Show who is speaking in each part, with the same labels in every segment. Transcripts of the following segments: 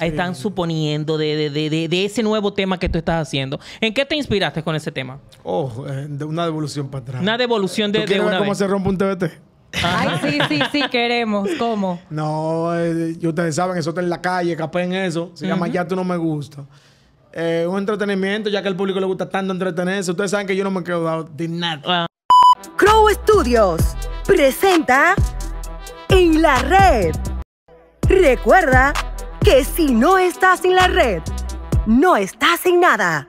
Speaker 1: están suponiendo de, ese nuevo tema que tú estás haciendo. ¿En qué te inspiraste con
Speaker 2: ese tema? Oh, eh, una devolución para atrás. Una devolución de, ¿Tú de cómo se rompe un TBT? Ay, sí, sí, sí, queremos. ¿Cómo? No, eh, ustedes saben, eso está en la calle, capé en eso. Se llama Ya tú no me gusta. Eh, un entretenimiento, ya que al público le gusta tanto entretenerse. Ustedes saben que yo no me quedo dado de nada. Ah. Crow Studios presenta
Speaker 3: En la Red. Recuerda que
Speaker 4: si no estás en la red, no estás en nada.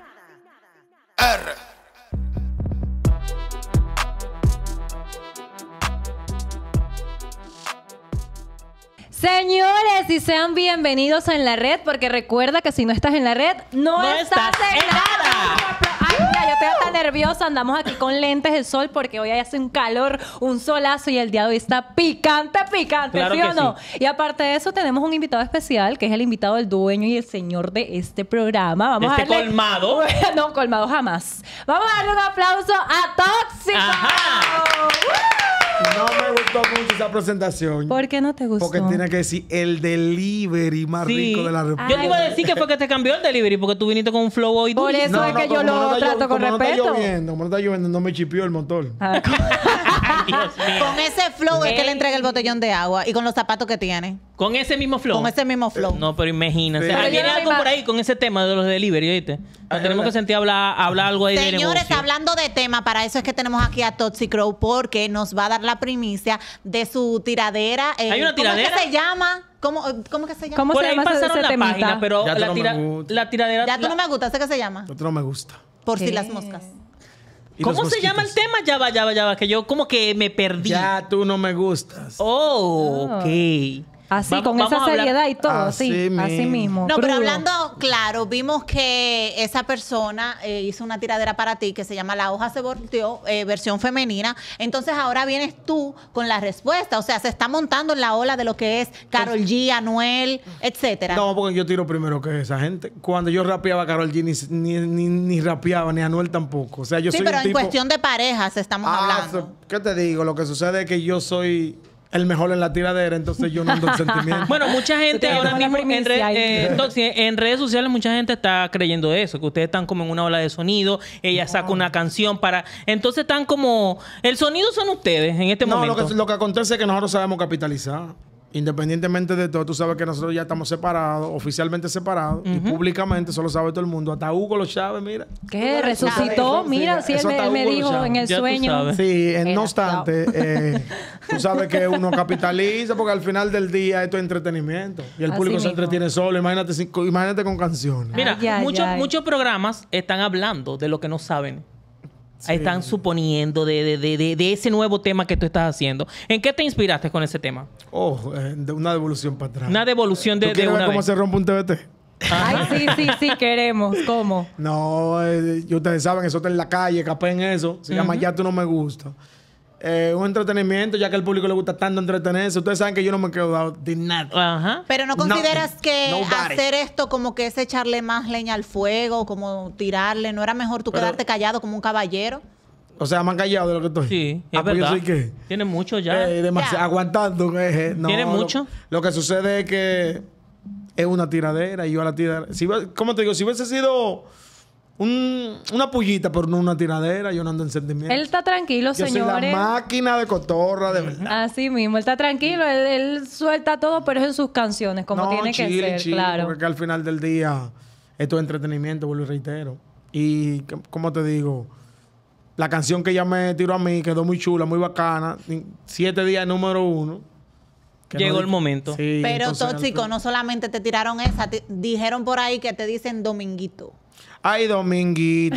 Speaker 4: Señores, y sean bienvenidos En la Red, porque recuerda que si no estás en la red, no, estás, en nada. Ya estoy nerviosa. Andamos aquí con lentes de sol porque hoy hace un calor, un solazo y el día de hoy está picante, picante, ¿sí o no? Y aparte de eso, tenemos un invitado especial que es el invitado el dueño y el señor de este programa. Vamos este a colmado. no, colmado jamás. Vamos a darle un aplauso a Tox.
Speaker 2: esa presentación. ¿Por qué
Speaker 4: no te gustó? Porque tiene que
Speaker 2: decir el delivery más rico de la República. Yo te iba a decir que fue
Speaker 1: que te cambió el delivery porque tú viniste con un
Speaker 2: flow hoy. Por eso es que yo lo trato con respeto. No no me chipió el motor. Ah,
Speaker 3: con ese flow es que le entrega el botellón de agua y con los zapatos que tiene.
Speaker 1: Con ese mismo flow. Con ese mismo flow. No, pero imagínate. Sí. Ah, algo por ahí con ese tema de los delivery, ¿oíste? Ah, tenemos que sentir hablar, hablar algo ahí Señores, de Señores,
Speaker 3: hablando de tema, para eso es que tenemos aquí a Toxicrow Crow porque nos va a dar la primicia de su tiradera. Hay una tiradera. Eh, ¿Cómo es que se llama? ¿Cómo, cómo se llama? cómo cómo que se llama Por se ahí pasaron la página, pero la, tiradera. Ya tú no me gusta, ¿sé qué se llama? Otro no me gusta. Por si las moscas.
Speaker 1: ¿Cómo se llama el tema? Ya va, ya va, ya va, que yo como que me perdí. Ya
Speaker 2: tú no me gustas. Oh, oh. ok. Así, con esa seriedad y todo, así, sí, mismo. así
Speaker 1: mismo. No, pero hablando,
Speaker 3: claro, vimos que esa persona eh, hizo una tiradera para ti que se llama La hoja se volteó, eh, versión femenina. Entonces ahora vienes tú con la respuesta. O sea, se está montando en la ola de lo que es Carol G, Anuel, etcétera. No,
Speaker 2: porque yo tiro primero que esa gente. Cuando yo rapeaba a Carol G, ni, ni, ni, rapeaba, ni Anuel tampoco. O sea, yo sí, pero en cuestión
Speaker 3: de parejas estamos
Speaker 2: ah, hablando. ¿Qué te digo? Lo que sucede es que yo soy el mejor en la tiradera, entonces yo no ando en sentimiento. Bueno, mucha gente ahora mismo eh,
Speaker 1: en, redes sociales, mucha gente está creyendo eso, que ustedes están como en una ola de sonido, ella saca una canción para. Entonces están como. El sonido son ustedes en este momento. No, lo
Speaker 2: que acontece es que nosotros sabemos capitalizar. Independientemente de todo, tú sabes que nosotros ya estamos separados, oficialmente separados, y públicamente, solo sabe todo el mundo. Hasta Hugo lo sabe, mira. ¿Qué? ¿Resucitó? mira, él me, dijo en el sueño. Sí, eh, no obstante, eh, tú sabes que uno capitaliza, porque al final del día esto es entretenimiento. Y el público se entretiene solo. Imagínate, imagínate con canciones. Mira, muchos, muchos
Speaker 1: programas están hablando de lo que no saben están suponiendo de, ese nuevo tema que tú estás haciendo. ¿En qué te inspiraste con ese tema?
Speaker 2: Oh, eh, una devolución para atrás. Una devolución de, ¿Tú ver cómo se rompe un TBT? Ay, sí, sí, sí, queremos. ¿Cómo? No, eh, ustedes saben, eso está en la calle, capé en eso. Se llama Ya tú no me gusta. Eh, un entretenimiento, ya que al público le gusta tanto entretenerse. Ustedes saben que yo no me quedo dado de nada. Ajá. Pero no consideras que eh, hacer
Speaker 3: esto como que es echarle más leña al fuego, como tirarle, ¿no era mejor tú quedarte callado como un caballero?
Speaker 2: O sea, más callado de lo que estoy. Sí, ah, es verdad. Tiene mucho ya. Eh, aguantando. no, Tiene mucho. Lo, que sucede es que es una tiradera y yo a la tiradera. ¿Cómo te digo? Si hubiese sido un, una pullita, pero no una tiradera. Yo no ando en sentimiento. Él
Speaker 4: está tranquilo, yo señores. la
Speaker 2: máquina de cotorra, de verdad.
Speaker 4: Así mismo, él está tranquilo. Él, suelta todo, pero es en sus canciones, como tiene que ser, claro. Porque
Speaker 2: al final del día, esto es entretenimiento, vuelvo y reitero. Y, como te digo? La canción que ella me tiró a mí quedó muy chula, muy bacana. Siete días número uno. Llegó el momento. Pero tóxico, no
Speaker 3: solamente te tiraron esa, dijeron por ahí que te dicen dominguito.
Speaker 2: Ay, dominguito.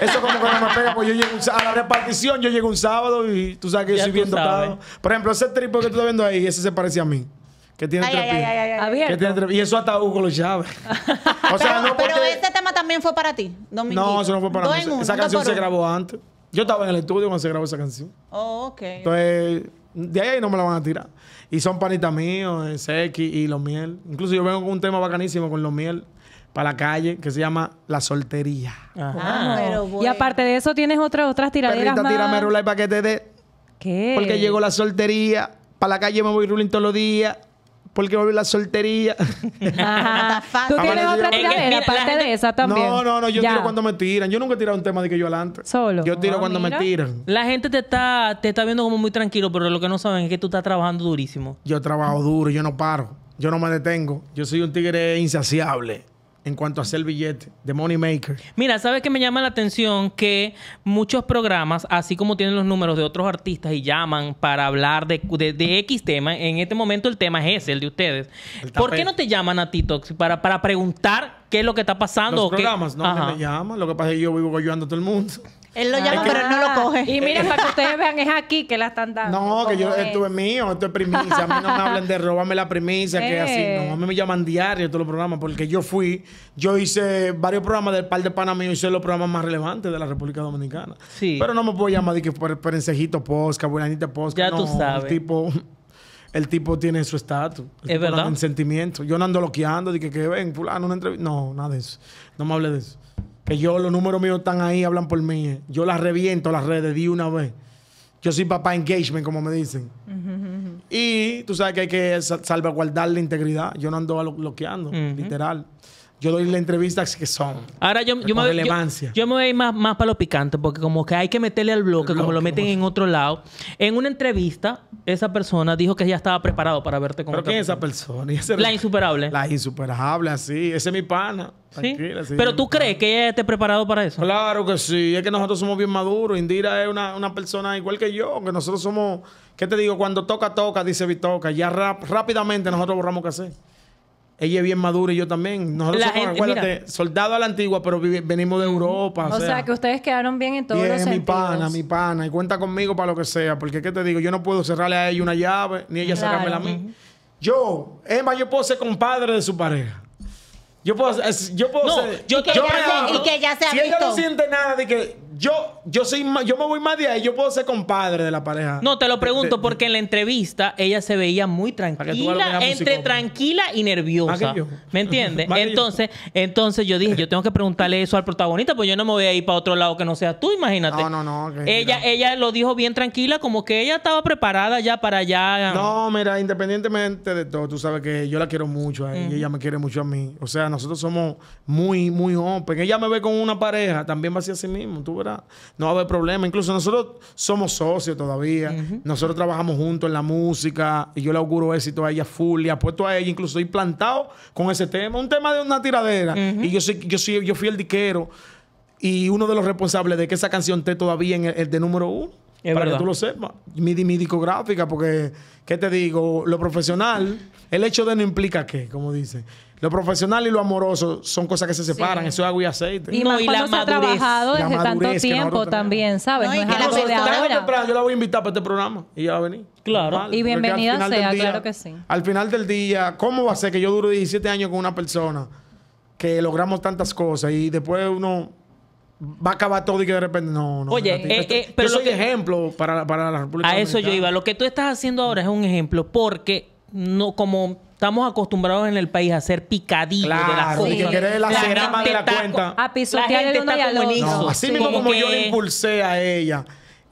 Speaker 2: Eso como que no me pega, porque yo llego a la repartición, yo llego un sábado y tú sabes que yo soy bien dotado. Por ejemplo, ese triple que tú estás viendo ahí, ese se parece a mí. Que tiene ay, tres
Speaker 4: ay,
Speaker 2: ay, Y eso hasta Hugo lo llave.
Speaker 3: o sea, pero, no pero este tema también fue para ti, dominguito. No, eso no fue para mí. esa canción se grabó antes.
Speaker 2: Yo estaba en el estudio cuando se grabó esa canción. Oh, ok. Entonces, de ahí no me la van a tirar. Y son panitas míos, Seki y Los Miel. Incluso yo vengo con un tema bacanísimo con Los Miel para la calle que se llama La Soltería. Ah, ah. Y
Speaker 4: aparte de eso tienes otras otras tiraderas Perrita, tírame rula
Speaker 2: y para que te dé. ¿Qué? Porque llegó la soltería. Para la calle me voy ruling todos los días. Porque voy a la soltería. Tú tienes otra tiradera, aparte de esa también. No, no, no, yo tiro cuando me tiran. Yo nunca he tirado un tema de que yo adelante. Solo. Yo tiro ah, cuando me tiran.
Speaker 1: La gente te está, te está viendo como muy tranquilo, pero lo que no saben
Speaker 2: es que tú estás trabajando durísimo. Yo trabajo duro, yo no paro, yo no me detengo. Yo soy un tigre insaciable en cuanto a hacer el billete de Money Maker.
Speaker 1: Mira, ¿sabes qué me llama la atención? Que muchos programas, así como tienen los números de otros artistas y llaman para hablar de, de, X tema, en este momento el tema es ese, el de ustedes. ¿Por qué no te llaman a ti, para, para preguntar qué es lo que está pasando? Los programas, no, me
Speaker 2: llaman. Lo que pasa es que yo vivo ayudando a todo el mundo. Él
Speaker 4: lo ah, llama, pero él no lo ah. coge. Y miren, para que ustedes vean, es aquí que la están dando. No, que yo, esto
Speaker 2: es mío, esto es primicia. A mí no me hablen de robarme la primicia, que así. Eh. No, a mí me llaman diario todos los programas, porque yo fui, yo hice varios programas del par de Panamá y hice los programas más relevantes de la República Dominicana. Sí. Pero no me puedo llamar de que por, Posca, Buenanita Posca. Ya tú sabes. El tipo el tipo tiene su estatus. Es verdad. En sentimiento. Yo no ando loqueando, de que, que ven, fulano, una entrevista. No, nada de eso. No me hable de eso. Que yo, los números míos están ahí, hablan por mí. Yo las reviento las redes, de una vez. Yo soy papá engagement, como me dicen. Y tú sabes que hay que salvaguardar la integridad. Yo no ando bloqueando, literal yo doy la entrevista que son.
Speaker 1: Ahora yo, yo, me, relevancia. Yo, me voy más, más para lo picante, porque como que hay que meterle al bloque, como lo meten en otro lado. En una entrevista, esa persona dijo que ya estaba preparado para verte con ¿Pero quién es esa persona? la insuperable.
Speaker 2: La insuperable, así. Ese es mi pana. ¿Sí? Pero tú crees que ella esté preparado para eso. Claro que sí. Es que nosotros somos bien maduros. Indira es una, persona igual que yo, que nosotros somos... ¿Qué te digo? Cuando toca, toca, dice Vitoca. Ya rápidamente nosotros borramos que hacer ella es bien madura y yo también. Nosotros somos, acuérdate, soldado a la antigua, pero venimos de Europa. O, sea,
Speaker 4: que ustedes quedaron bien en todos bien, mi pana, mi
Speaker 2: pana. Y cuenta conmigo para lo que sea. Porque, ¿qué te digo? Yo no puedo cerrarle a ella una llave, ni ella claro. sacármela a mí. Yo, Emma, yo puedo ser compadre de su pareja. Yo puedo, ser. Yo, y, que se si ella no siente nada de que yo, soy yo me voy más de ahí, yo puedo ser compadre de la pareja. No, te lo pregunto
Speaker 1: porque en la entrevista ella se veía muy tranquila, entre tranquila y nerviosa. ¿Me entiendes? entonces, yo. entonces yo dije, yo tengo que preguntarle eso al protagonista, pues yo no me voy a ir para otro lado que no
Speaker 2: sea tú, imagínate. No, no, no. Ella,
Speaker 1: ella lo dijo bien tranquila, como que ella estaba preparada ya para allá. No,
Speaker 2: mira, independientemente de todo, tú sabes que yo la quiero mucho a ella, y ella me quiere mucho a mí. O sea, nosotros somos muy, muy open. Ella me ve con una pareja, también va a ser así mismo, tú verás no va a haber problema. Incluso nosotros somos socios todavía. Nosotros trabajamos juntos en la música y yo le auguro éxito a ella full. Le apuesto a ella, incluso estoy plantado con ese tema. Un tema de una tiradera. Y yo, soy, yo, soy, yo fui el diquero y uno de los responsables de que esa canción esté todavía en el, de número uno. para que tú lo sepas. Mi, mi, discográfica, porque, ¿qué te digo? Lo profesional, el hecho de no implica qué, como dice lo profesional y lo amoroso son cosas que se separan, eso es agua y aceite. Y más la se ha trabajado desde tanto tiempo
Speaker 4: también, ¿sabes? No, es que
Speaker 2: yo la voy a invitar para este programa y ella va a venir. Claro. y bienvenida sea, claro que sí. Al final del día, ¿cómo va a ser que yo duro 17 años con una persona que logramos tantas cosas y después uno va a acabar todo y que de repente no, no. Oye, eh, es que eh, pero yo soy ejemplo para, para la República A eso yo iba.
Speaker 1: Lo que tú estás haciendo ahora es un ejemplo porque no como estamos acostumbrados en el país a ser picaditos de las cosas. que querés la, la cena más de la cuenta. la gente está así mismo como, yo le
Speaker 2: impulsé a ella.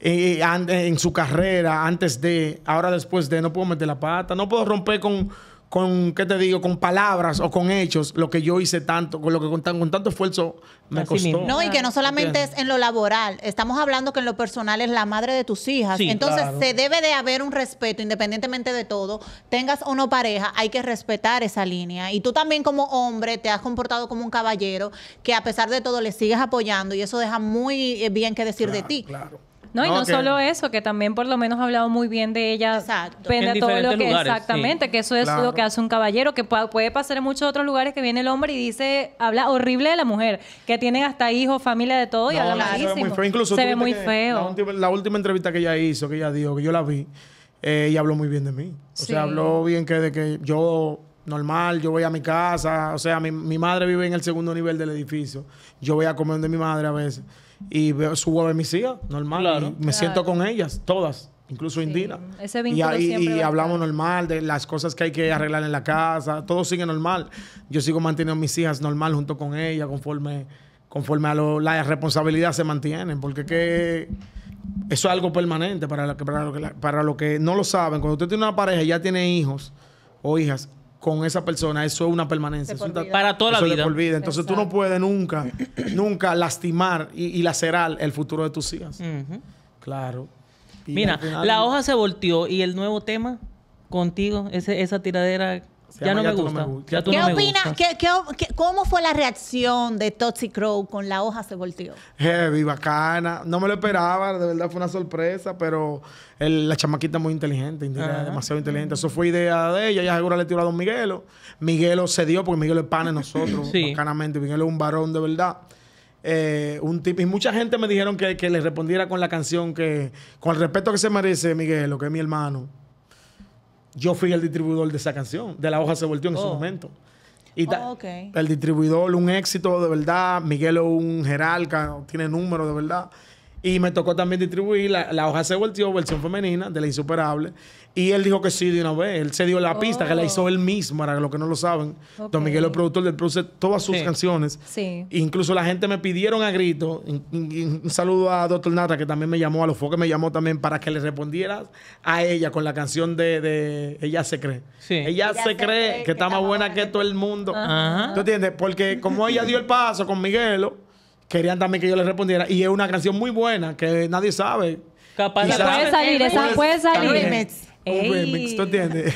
Speaker 2: Eh, eh, en su carrera, antes de, ahora después de, no puedo meter la pata, no puedo romper con, con, ¿qué te digo? Con palabras o con hechos, lo que yo hice tanto, con lo que con, con tanto esfuerzo me costó. No, y que no solamente es
Speaker 3: en lo laboral, estamos hablando que en lo personal es la madre de tus hijas. Entonces, se debe de haber un respeto, independientemente de todo, tengas o no pareja, hay que respetar esa línea. Y tú también como hombre te has comportado como un caballero que a pesar de todo le sigues apoyando y eso deja muy
Speaker 4: eh, bien que decir de ti. Claro. No, y no, solo eso, que también por lo menos ha hablado muy bien de ella. Exacto. todo lo que exactamente, que eso es lo que hace un caballero, que puede pasar en muchos otros lugares que viene el hombre y dice, habla horrible de la mujer, que tienen hasta hijos, familia de todo y habla malísimo. Se ve muy feo.
Speaker 2: La última, entrevista que ella hizo, que ella dijo, que yo la vi, eh, y habló muy bien de mí. O sea, habló bien que de que yo normal, yo voy a mi casa, o sea, mi, madre vive en el segundo nivel del edificio, yo voy a comer donde mi madre a veces y veo, subo a ver mis hijas, normal, me siento con ellas, todas, incluso Indina y, ahí y hablamos normal de las cosas que hay que arreglar en la casa, todo sigue normal, yo sigo manteniendo a mis hijas normal junto con ellas, conforme, conforme a lo, la responsabilidad se mantienen, porque que... Eso es algo permanente para, la, lo que, para lo que no lo saben. Cuando usted tiene una pareja y ya tiene hijos o hijas, con esa persona, eso es una permanencia. para toda la eso vida. olvida Entonces tú no puedes nunca, nunca lastimar y, lacerar el futuro de tus hijas. Claro. Mira, la
Speaker 1: hoja se volteó y el nuevo tema contigo, esa tiradera ya, no, me gusta. ¿Qué opinas?
Speaker 3: cómo fue la reacción de Toxic Crow con la hoja se volteó?
Speaker 2: Heavy, bacana. No me lo esperaba, de verdad fue una sorpresa, pero la chamaquita muy inteligente, demasiado inteligente. Eso fue idea de ella, ella seguro le tiró a Don Miguelo. Miguelo cedió porque Miguelo es pan en nosotros, bacanamente. Miguelo es un varón de verdad. Eh, un tip Y mucha gente me dijeron que, le respondiera con la canción que, con el respeto que se merece Miguel, que es mi hermano yo fui el distribuidor de esa canción, de La Hoja se volteó en ese oh. momento. Y oh, el distribuidor, un éxito de verdad. Miguel es un jerarca, tiene números de verdad. Y me tocó también distribuir. La, hoja se volteó, versión femenina, de la insuperable. Y él dijo que sí de una vez. Él se dio la pista, que la hizo oh. él mismo, para los que no lo saben. Don Miguel, el productor del produce todas sus canciones. Sí. Incluso la gente me pidieron a grito. Un, saludo a Doctor Nata, que también me llamó, a los focos me llamó también para que le respondiera a ella con la canción de, Ella se cree. Ella, se cree, que, está más buena que todo el mundo. Ajá. ¿Tú entiendes? Porque como ella dio el paso con Miguelo querían también que yo le respondiera. Y es una canción muy buena que nadie sabe. Capaz de puede salir,
Speaker 4: esa pues. puede salir. Remix. Un remix, ¿tú entiendes?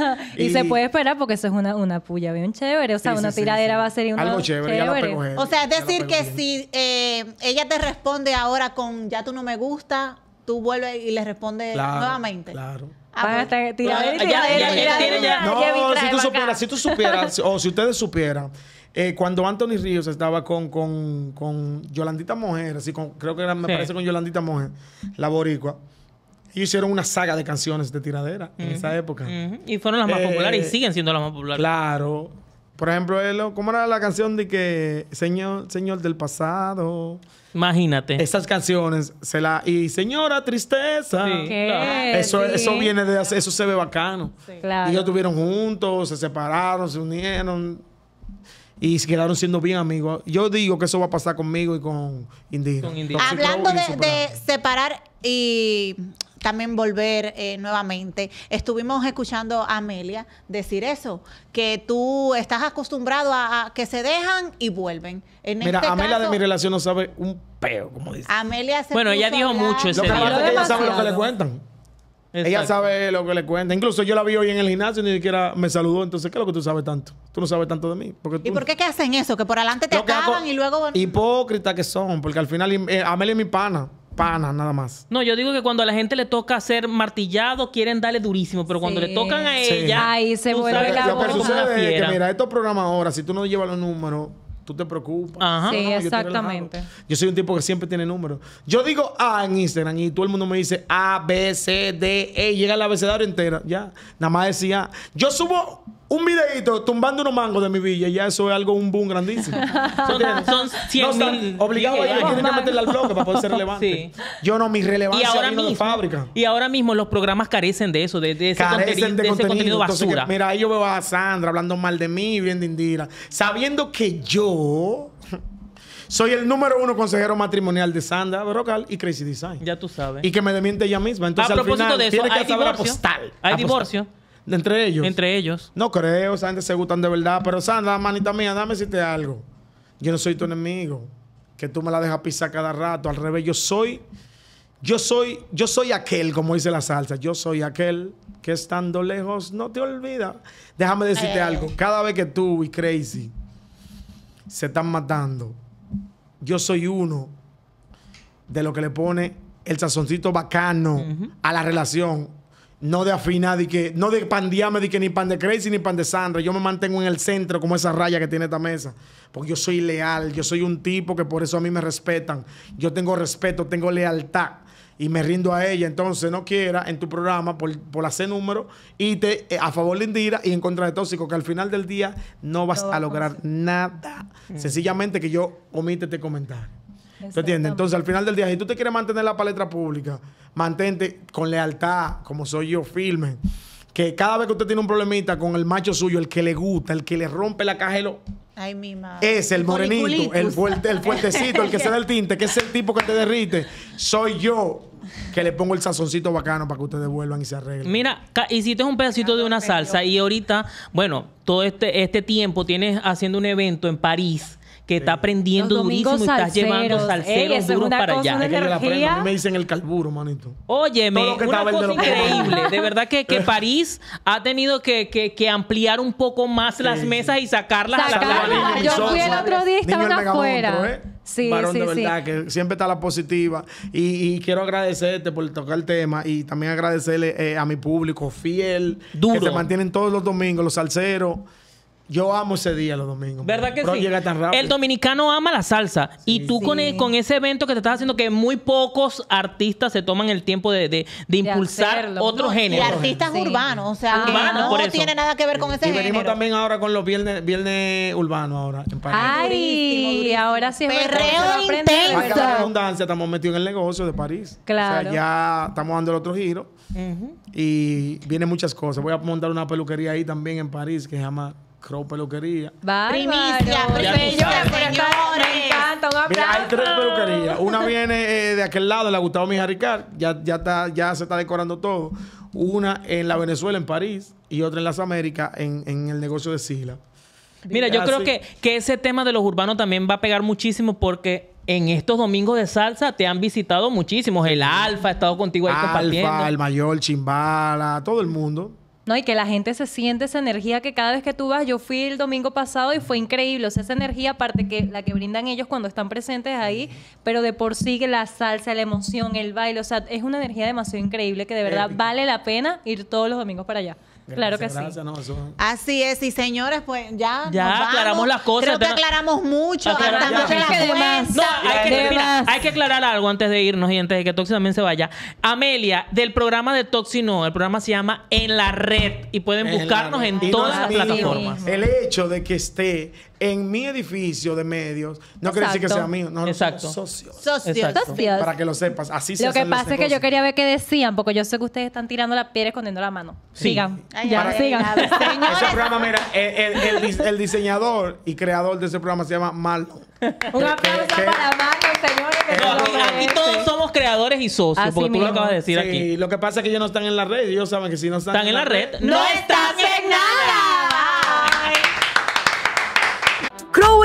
Speaker 4: y, se puede esperar porque eso es una, una puya bien chévere. O sea, una tiradera va a ser Algo chévere, Ya lo O sea, es decir que si eh, ella te responde
Speaker 3: ahora con ya tú no me gusta, tú vuelves y le respondes nuevamente. Claro. Ah,
Speaker 4: pues. No,
Speaker 2: si tú supieras, o si ustedes supieran, eh, cuando Anthony Ríos estaba con, con, con Yolandita Mujer, así con, creo que me parece con Yolandita Mujer, la boricua. Ellos hicieron una saga de canciones de tiradera en esa época. Y fueron las más eh, populares y siguen
Speaker 1: siendo las más populares.
Speaker 2: Claro. Por ejemplo, él, ¿cómo era la canción de que Señor, Señor del pasado? Imagínate. Esas canciones se la y Señora Tristeza. Eso eso viene de eso se ve bacano. Y ellos estuvieron juntos, se separaron, se unieron y se quedaron siendo bien amigos. Yo digo que eso va a pasar conmigo y con Indira. Hablando de
Speaker 3: separar y también volver eh, nuevamente. Estuvimos escuchando a Amelia decir eso, que tú estás acostumbrado a, que se dejan y vuelven. En Mira, este Amelia de mi
Speaker 2: relación no sabe un peo, como dice.
Speaker 3: Amelia Bueno, ella dijo mucho ese
Speaker 2: ella sabe lo que le cuentan. Ella sabe lo que le cuenta. Incluso yo la vi hoy en el gimnasio y ni siquiera me saludó. Entonces, ¿qué es lo que tú sabes tanto? Tú no sabes tanto de mí. ¿Y por
Speaker 3: qué que hacen eso? Que por adelante te acaban y luego...
Speaker 2: Hipócritas que son. Porque al final eh, Amelia es mi pana panas nada más.
Speaker 3: No, yo digo que cuando a la gente
Speaker 1: le toca ser martillado, quieren darle
Speaker 2: durísimo, pero cuando le tocan a
Speaker 4: ella, ahí se vuelve la Lo que que, mira,
Speaker 2: estos programas ahora, si tú no llevas los números, tú te preocupas. Ajá. Sí, exactamente. Yo, soy un tipo que siempre tiene números. Yo digo A en Instagram y todo el mundo me dice A, B, C, D, E, llega el abecedario entera, ya. Nada más decía, yo subo un videito tumbando unos mangos de mi villa, ya eso es algo, un boom grandísimo. son, son no, mil. Obligado, ya tienen que meterle al bloque para poder ser relevante. Yo no, mi relevancia y ahora mismo, de fábrica.
Speaker 1: Y ahora mismo los programas carecen de eso, de, de ese, de, contenido, basura. mira,
Speaker 2: ahí yo veo a Sandra hablando mal de mí, bien de Indira, sabiendo que yo... Soy el número uno consejero matrimonial de Sandra Brocal y Crazy Design. Ya tú sabes. Y que me demiente ella misma. Entonces, a propósito de eso, tiene que hay saber divorcio. ¿Hay divorcio? Entre ellos. Entre ellos. No creo, esa gente se gustan de verdad. Pero Sandra, manita mía, dame decirte algo. Yo no soy tu enemigo. Que tú me la dejas pisar cada rato. Al revés, yo soy. Yo soy, yo soy aquel, como dice la salsa, yo soy aquel que estando lejos no te olvida. Déjame decirte eh. algo, cada vez que tú y Crazy se están matando, yo soy uno de lo que le pone el sazoncito bacano a la relación no de afinar, que, no de pandearme, que ni pan de Crazy ni pan de Sandra. Yo me mantengo en el centro, como esa raya que tiene esta mesa. Porque yo soy leal, yo soy un tipo que por eso a mí me respetan. Yo tengo respeto, tengo lealtad. Y me rindo a ella. Entonces, no quiera en tu programa por, por hacer número y te eh, a favor de Indira y en contra de Tóxico, que al final del día no vas a lograr nada. Mm. Sencillamente que yo omite te este comentar. Entonces, al final del día, si tú te quieres mantener la paleta pública, mantente con lealtad, como soy yo, firme. Que cada vez que usted tiene un problemita con el macho suyo, el que le gusta, el que le rompe la caja, Es el morenito, el, fuerte, el fuertecito, el que se da el tinte, que es el tipo que te derrite. Soy yo que le pongo el sazoncito bacano para que ustedes vuelvan y se arreglen.
Speaker 1: Mira, hiciste un pedacito de una salsa y ahorita, bueno, todo este, este tiempo tienes haciendo un evento en París que está aprendiendo durísimo y estás llevando salseros duros para allá. A mí me dicen
Speaker 2: el carburo, manito.
Speaker 1: Óyeme, una cosa increíble. De verdad que, que París ha tenido que, que, ampliar un poco más las mesas y sacarlas a la calle. Yo fui el otro día y estaba afuera. ¿eh? Sí, sí, de sí.
Speaker 2: que siempre está la positiva. Y, quiero agradecerte por tocar el tema y también agradecerle eh, a mi público fiel Duro. que se mantienen todos los domingos, los salseros. Yo amo ese día los domingos. ¿Verdad
Speaker 1: que sí? Llega El dominicano ama la salsa. y tú e, con, ese evento que te estás haciendo, que muy pocos artistas se toman el tiempo de, impulsar otro género. Y artistas
Speaker 3: urbanos, o sea, no tiene nada que ver con ese género. Y venimos
Speaker 2: también ahora con los viernes, urbanos ahora.
Speaker 4: Ay, ahora sí. Perreo intenso.
Speaker 2: la estamos metidos en el negocio de París. Claro. O sea, ya estamos dando el otro giro. Y vienen muchas cosas. Voy a montar una peluquería ahí también en París que se llama Crow Peluquería. Primicia, primicia, Me encanta, un aplauso. Mira, hay tres peluquerías. Una viene eh, de aquel lado, la Gustavo Mijaricar. Ya, ya, está, ya se está decorando todo. Una en la Venezuela, en París. Y otra en las Américas, en, en el negocio de Sila. Mira, yo creo
Speaker 1: que, que ese tema de los urbanos también va a pegar muchísimo porque en estos domingos de salsa te han visitado muchísimos. El Alfa ha estado contigo ahí Alfa, El
Speaker 2: Mayor, Chimbala, todo el mundo.
Speaker 4: ¿no? Y que la gente se siente esa energía que cada vez que tú vas, yo fui el domingo pasado y fue increíble, o sea, esa energía aparte que la que brindan ellos cuando están presentes ahí, pero de por sí que la salsa, la emoción, el baile, o sea, es una energía demasiado increíble que de verdad vale la pena ir todos los domingos para allá claro que sí. Así es, y señores, pues ya. Ya aclaramos
Speaker 1: las cosas. Creo que aclaramos mucho. hay, que, aclarar algo antes de irnos y antes de que Toxi también se vaya. Amelia, del programa de Toxi no, el programa se llama En la Red y pueden buscarnos en todas las plataformas. El
Speaker 2: hecho de que esté en mi edificio de medios, no quiere decir que sea mío. No, Exacto. Socios. Para que lo sepas. Así se Lo que pasa es que yo
Speaker 4: quería ver qué decían, porque yo sé que ustedes están tirando la piedra escondiendo la mano. Sigan. sigan.
Speaker 2: Ese programa, mira, el, diseñador y creador de ese programa se llama Marlon. Un eh, aplauso eh, eh. para Marlon, señores. aquí, este. todos somos creadores y socios, porque tú lo acabas de decir aquí. lo que pasa es que ellos no están en la red. Ellos saben que si no están, ¿Están en la red? ¡No están
Speaker 3: en nada!